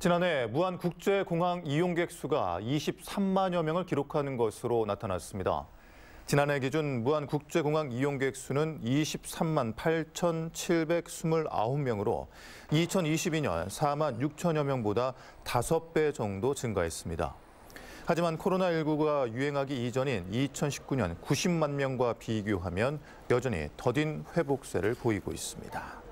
지난해 무한 국제공항 이용객 수가 23만여 명을 기록하는 것으로 나타났습니다. 지난해 기준 무한 국제공항 이용객 수는 23만 8,729명으로 2022년 4만 6천여 명보다 5배 정도 증가했습니다. 하지만 코로나19가 유행하기 이전인 2019년 90만 명과 비교하면 여전히 더딘 회복세를 보이고 있습니다.